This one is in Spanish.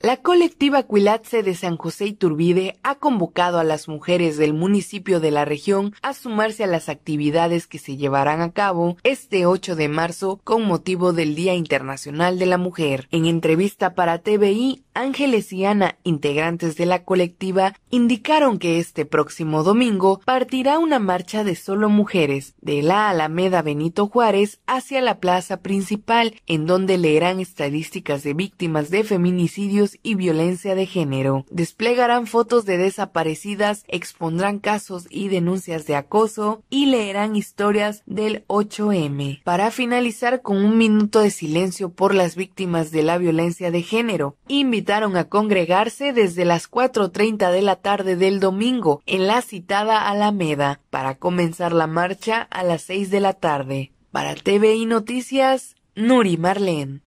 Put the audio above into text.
La colectiva Cuilatse de San José Iturbide ha convocado a las mujeres del municipio de la región a sumarse a las actividades que se llevarán a cabo este 8 de marzo con motivo del Día Internacional de la Mujer. En entrevista para TVI, Ángeles y Ana, integrantes de la colectiva, indicaron que este próximo domingo partirá una marcha de solo mujeres de la Alameda Benito Juárez hacia la plaza principal, en donde leerán estadísticas de víctimas de feminicidios y violencia de género. Desplegarán fotos de desaparecidas, expondrán casos y denuncias de acoso y leerán historias del 8M. Para finalizar con un minuto de silencio por las víctimas de la violencia de género, invitaron a congregarse desde las 4.30 de la tarde del domingo en la citada Alameda para comenzar la marcha a las 6 de la tarde. Para y Noticias, Nuri Marlene.